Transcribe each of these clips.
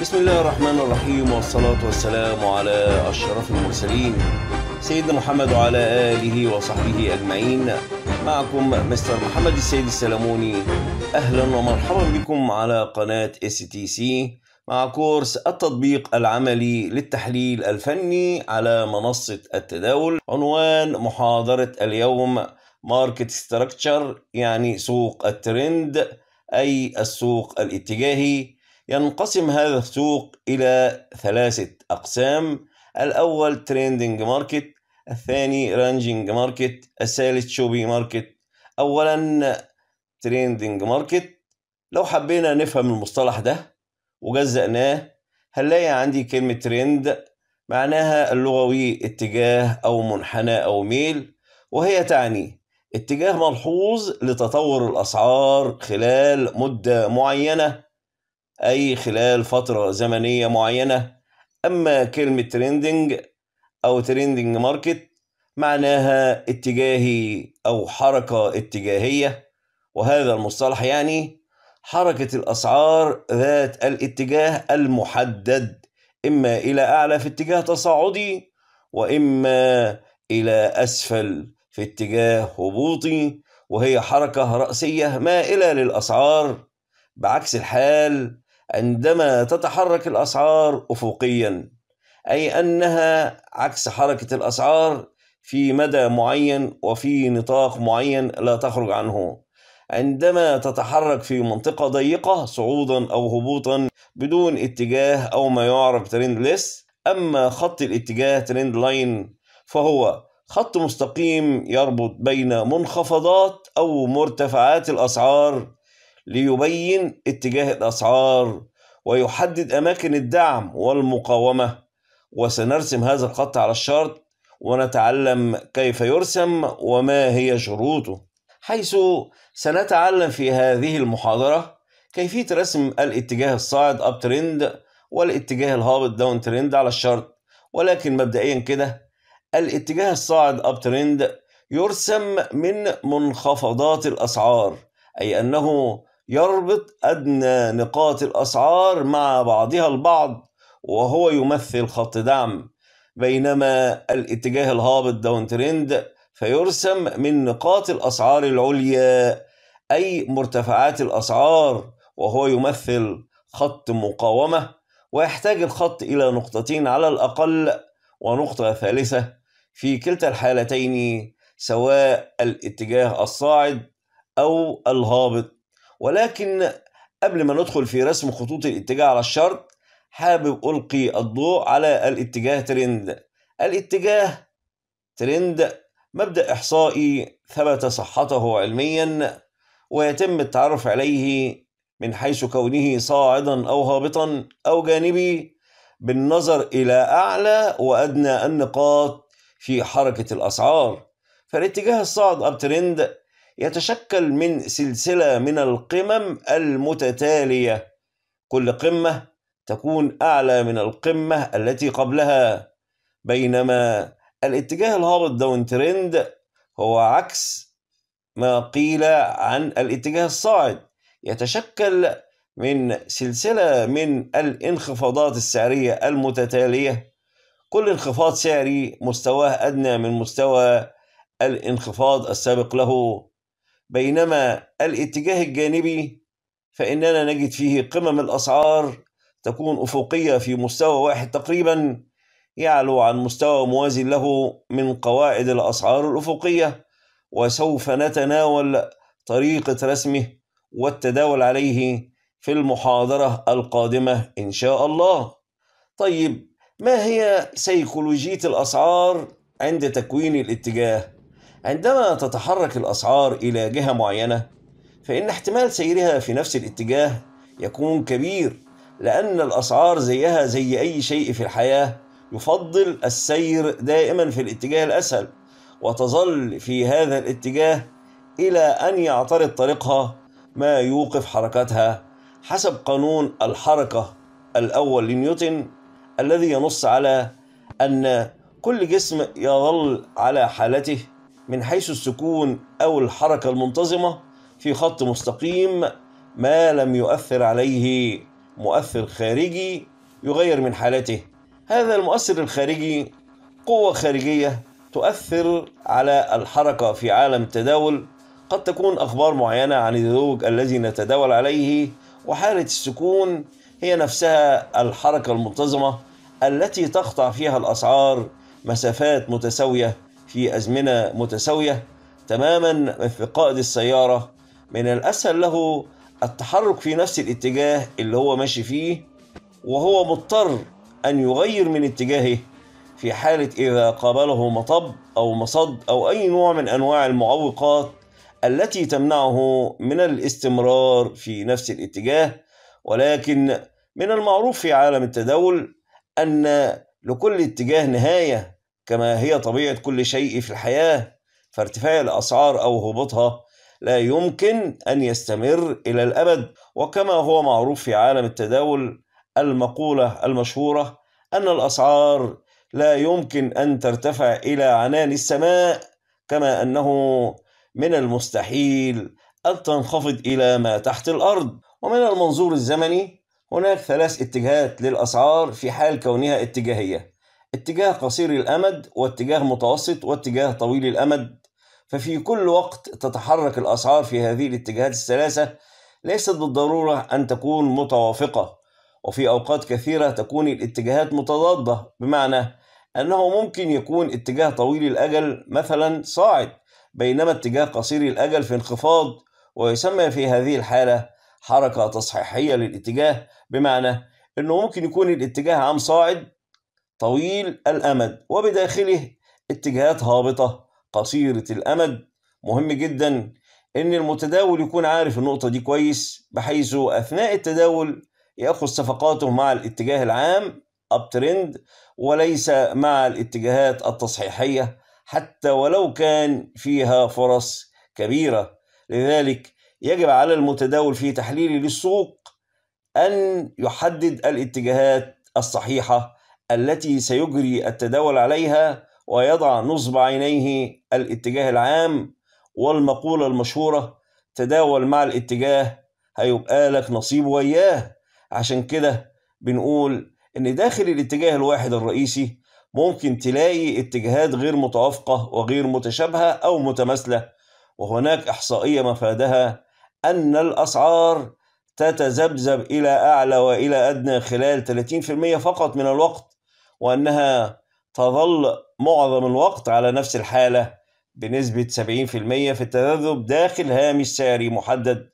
بسم الله الرحمن الرحيم والصلاة والسلام على أشرف المرسلين سيدنا محمد وعلى آله وصحبه أجمعين معكم مستر محمد السيد السلموني أهلا ومرحبا بكم على قناة اس تي سي مع كورس التطبيق العملي للتحليل الفني على منصة التداول عنوان محاضرة اليوم ماركت ستراكتشر يعني سوق الترند أي السوق الاتجاهي ينقسم هذا السوق إلى ثلاثة أقسام الأول تريندينج ماركت الثاني رانجينج ماركت الثالث شوبي ماركت أولا تريندينج ماركت لو حبينا نفهم المصطلح ده وجزأناه هنلاقي عندي كلمة تريند معناها اللغوي اتجاه أو منحنى أو ميل وهي تعني اتجاه ملحوظ لتطور الأسعار خلال مدة معينة أي خلال فترة زمنية معينة أما كلمة تريندنج أو تريندنج ماركت معناها اتجاهي أو حركة اتجاهية وهذا المصطلح يعني حركة الأسعار ذات الاتجاه المحدد إما إلى أعلى في اتجاه تصاعدي وإما إلى أسفل في اتجاه هبوطي وهي حركة رأسية مائلة للأسعار بعكس الحال عندما تتحرك الأسعار أفقيا أي أنها عكس حركة الأسعار في مدى معين وفي نطاق معين لا تخرج عنه عندما تتحرك في منطقة ضيقة صعودا أو هبوطا بدون اتجاه أو ما يعرف ترند ليس أما خط الاتجاه ترند لاين فهو خط مستقيم يربط بين منخفضات أو مرتفعات الأسعار ليبين اتجاه الأسعار ويحدد أماكن الدعم والمقاومة وسنرسم هذا الخط على الشرط ونتعلم كيف يرسم وما هي شروطه حيث سنتعلم في هذه المحاضرة كيفية رسم الاتجاه الصاعد أب ترند والاتجاه الهابط داون ترند على الشرط ولكن مبدئيا كده الاتجاه الصاعد أب ترند يرسم من منخفضات الأسعار أي أنه يربط أدنى نقاط الأسعار مع بعضها البعض وهو يمثل خط دعم بينما الاتجاه الهابط داون ترند فيرسم من نقاط الأسعار العليا أي مرتفعات الأسعار وهو يمثل خط مقاومة ويحتاج الخط إلى نقطتين على الأقل ونقطة ثالثة في كلتا الحالتين سواء الاتجاه الصاعد أو الهابط ولكن قبل ما ندخل في رسم خطوط الاتجاه على الشرط حابب ألقي الضوء على الاتجاه ترند الاتجاه ترند مبدأ إحصائي ثبت صحته علميا ويتم التعرف عليه من حيث كونه صاعدا أو هابطا أو جانبي بالنظر إلى أعلى وأدنى النقاط في حركة الأسعار فالاتجاه الصاعد أب ترند يتشكل من سلسلة من القمم المتتالية كل قمة تكون أعلى من القمة التي قبلها بينما الاتجاه الهابط داون ترند هو عكس ما قيل عن الاتجاه الصاعد يتشكل من سلسلة من الانخفاضات السعرية المتتالية كل انخفاض سعري مستواه أدنى من مستوى الانخفاض السابق له بينما الاتجاه الجانبي فإننا نجد فيه قمم الأسعار تكون أفقية في مستوى واحد تقريبا يعلو عن مستوى موازي له من قواعد الأسعار الأفقية وسوف نتناول طريقة رسمه والتداول عليه في المحاضرة القادمة إن شاء الله. طيب ما هي سيكولوجية الأسعار عند تكوين الاتجاه؟ عندما تتحرك الأسعار إلى جهة معينة فإن احتمال سيرها في نفس الاتجاه يكون كبير لأن الأسعار زيها زي أي شيء في الحياة يفضل السير دائما في الاتجاه الأسهل وتظل في هذا الاتجاه إلى أن يعترض طريقها ما يوقف حركتها حسب قانون الحركة الأول لنيوتن الذي ينص على أن كل جسم يظل على حالته من حيث السكون أو الحركة المنتظمة في خط مستقيم ما لم يؤثر عليه مؤثر خارجي يغير من حالته هذا المؤثر الخارجي قوة خارجية تؤثر على الحركة في عالم التداول قد تكون أخبار معينة عن الزوج الذي نتداول عليه وحالة السكون هي نفسها الحركة المنتظمة التي تقطع فيها الأسعار مسافات متساوية في أزمنة متساوية تماما في قائد السيارة من الأسهل له التحرك في نفس الاتجاه اللي هو ماشي فيه وهو مضطر أن يغير من اتجاهه في حالة إذا قابله مطب أو مصد أو أي نوع من أنواع المعوقات التي تمنعه من الاستمرار في نفس الاتجاه ولكن من المعروف في عالم التداول أن لكل اتجاه نهاية كما هي طبيعة كل شيء في الحياة فارتفاع الأسعار أو هبوطها لا يمكن أن يستمر إلى الأبد وكما هو معروف في عالم التداول المقولة المشهورة أن الأسعار لا يمكن أن ترتفع إلى عنان السماء كما أنه من المستحيل أن تنخفض إلى ما تحت الأرض ومن المنظور الزمني هناك ثلاث اتجاهات للأسعار في حال كونها اتجاهية اتجاه قصير الامد واتجاه متوسط واتجاه طويل الامد ففي كل وقت تتحرك الاسعار في هذه الاتجاهات الثلاثه ليست بالضروره ان تكون متوافقه وفي اوقات كثيره تكون الاتجاهات متضاده بمعنى انه ممكن يكون اتجاه طويل الاجل مثلا صاعد بينما اتجاه قصير الاجل في انخفاض ويسمى في هذه الحاله حركه تصحيحيه للاتجاه بمعنى انه ممكن يكون الاتجاه عام صاعد طويل الأمد وبداخله اتجاهات هابطة قصيرة الأمد مهم جدا إن المتداول يكون عارف النقطة دي كويس بحيث أثناء التداول يأخذ صفقاته مع الاتجاه العام أب ترند وليس مع الاتجاهات التصحيحية حتى ولو كان فيها فرص كبيرة لذلك يجب على المتداول في تحليله للسوق أن يحدد الاتجاهات الصحيحة التي سيجري التداول عليها ويضع نصب عينيه الاتجاه العام والمقولة المشهورة تداول مع الاتجاه هيبقى لك نصيب وياه عشان كده بنقول إن داخل الاتجاه الواحد الرئيسي ممكن تلاقي اتجاهات غير متوافقة وغير متشابهة أو متماثلة وهناك إحصائية مفادها أن الأسعار تتذبذب إلى أعلى وإلى أدنى خلال 30% فقط من الوقت وأنها تظل معظم الوقت على نفس الحالة بنسبة 70% في التذبذب داخل هامش سعري محدد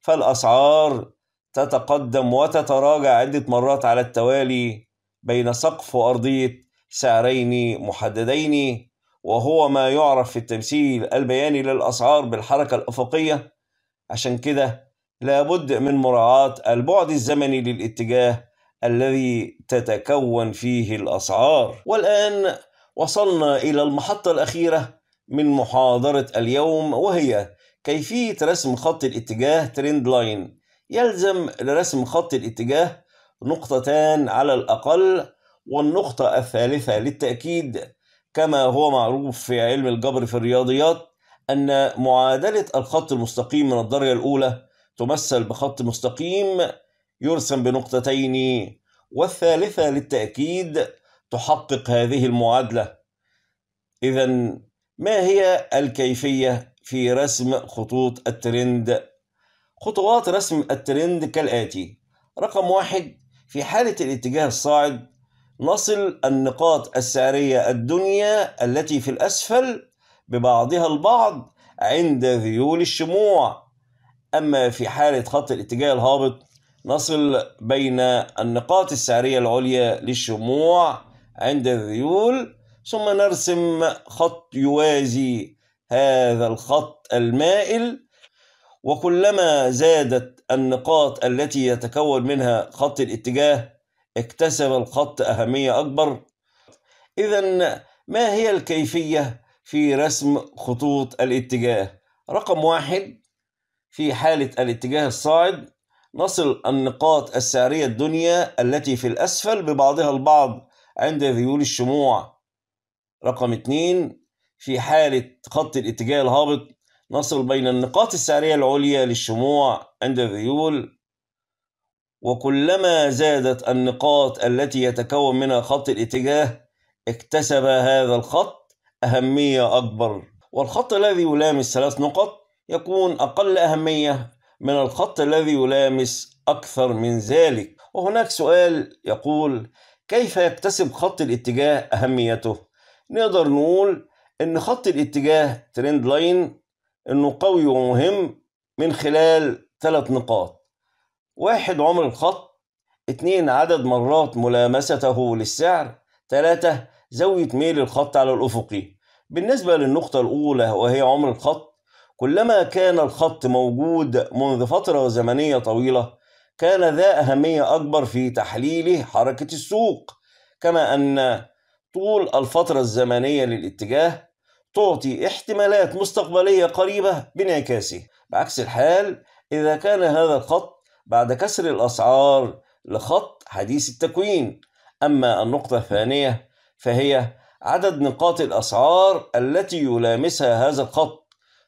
فالأسعار تتقدم وتتراجع عدة مرات على التوالي بين سقف وأرضية سعرين محددين وهو ما يعرف في التمثيل البياني للأسعار بالحركة الأفقية عشان كده لابد من مراعاة البعد الزمني للاتجاه الذي تتكون فيه الأسعار والآن وصلنا إلى المحطة الأخيرة من محاضرة اليوم وهي كيفية رسم خط الاتجاه ترند لاين يلزم لرسم خط الاتجاه نقطتان على الأقل والنقطة الثالثة للتأكيد كما هو معروف في علم الجبر في الرياضيات أن معادلة الخط المستقيم من الدرجة الأولى تمثل بخط مستقيم يرسم بنقطتين والثالثة للتأكيد تحقق هذه المعادلة إذا ما هي الكيفية في رسم خطوط الترند؟ خطوات رسم الترند كالآتي رقم واحد في حالة الاتجاه الصاعد نصل النقاط السعرية الدنيا التي في الأسفل ببعضها البعض عند ذيول الشموع أما في حالة خط الاتجاه الهابط نصل بين النقاط السعرية العليا للشموع عند الذيول ثم نرسم خط يوازي هذا الخط المائل وكلما زادت النقاط التي يتكون منها خط الاتجاه اكتسب الخط أهمية أكبر إذا ما هي الكيفية في رسم خطوط الاتجاه رقم واحد في حالة الاتجاه الصاعد نصل النقاط السعرية الدنيا التي في الأسفل ببعضها البعض عند ذيول الشموع رقم 2 في حالة خط الاتجاه الهابط نصل بين النقاط السعرية العليا للشموع عند الذيول وكلما زادت النقاط التي يتكون منها خط الاتجاه اكتسب هذا الخط أهمية أكبر والخط الذي يلامس ثلاث نقط يكون أقل أهمية من الخط الذي يلامس أكثر من ذلك وهناك سؤال يقول كيف يكتسب خط الاتجاه أهميته نقدر نقول إن خط الاتجاه ترند لاين إنه قوي ومهم من خلال ثلاث نقاط واحد عمر الخط اثنين عدد مرات ملامسته للسعر ثلاثة زاوية ميل الخط على الأفقي بالنسبة للنقطة الأولى وهي عمر الخط كلما كان الخط موجود منذ فترة زمنية طويلة كان ذا أهمية أكبر في تحليله حركة السوق كما أن طول الفترة الزمنية للاتجاه تعطي احتمالات مستقبلية قريبة بانعكاسه بعكس الحال إذا كان هذا الخط بعد كسر الأسعار لخط حديث التكوين أما النقطة الثانية فهي عدد نقاط الأسعار التي يلامسها هذا الخط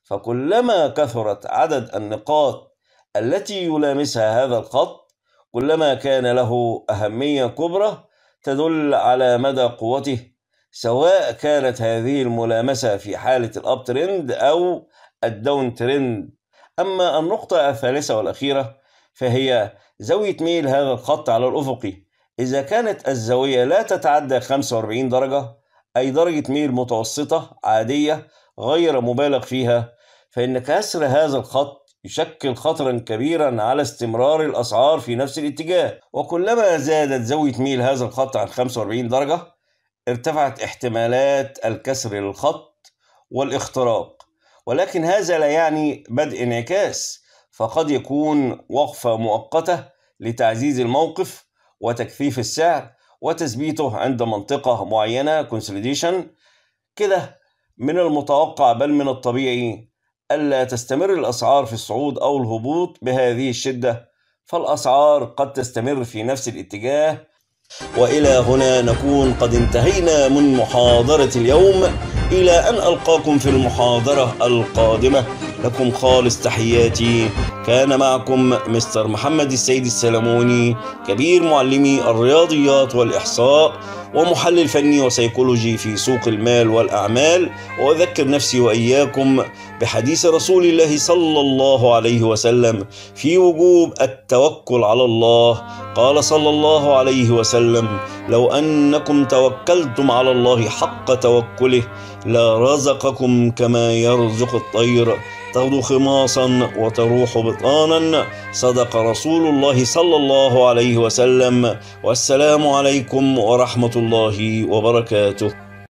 فكلما كثرت عدد النقاط التي يلامسها هذا الخط كلما كان له أهمية كبرى تدل على مدى قوته سواء كانت هذه الملامسة في حالة الأب ترند أو الداون ترند أما النقطة الثالثة والأخيرة فهي زاوية ميل هذا الخط على الأفقي إذا كانت الزاوية لا تتعدى 45 درجة أي درجة ميل متوسطة عادية غير مبالغ فيها فإن كسر هذا الخط يشكل خطرا كبيرا على استمرار الأسعار في نفس الاتجاه وكلما زادت زاوية ميل هذا الخط عن 45 درجة ارتفعت احتمالات الكسر للخط والاختراق ولكن هذا لا يعني بدء انعكاس فقد يكون وقفة مؤقتة لتعزيز الموقف وتكثيف السعر وتثبيته عند منطقة معينة كده من المتوقع بل من الطبيعي ألا تستمر الأسعار في الصعود أو الهبوط بهذه الشدة فالأسعار قد تستمر في نفس الاتجاه وإلى هنا نكون قد انتهينا من محاضرة اليوم إلى أن ألقاكم في المحاضرة القادمة لكم خالص تحياتي كان معكم مستر محمد السيد السلموني كبير معلمي الرياضيات والإحصاء ومحلل فني وسيكولوجي في سوق المال والأعمال وأذكر نفسي وإياكم بحديث رسول الله صلى الله عليه وسلم في وجوب التوكل على الله قال صلى الله عليه وسلم لو أنكم توكلتم على الله حق توكله لرزقكم كما يرزق الطير تغدو خماصا وتروح بطانا صدق رسول الله صلى الله عليه وسلم والسلام عليكم ورحمة الله وبركاته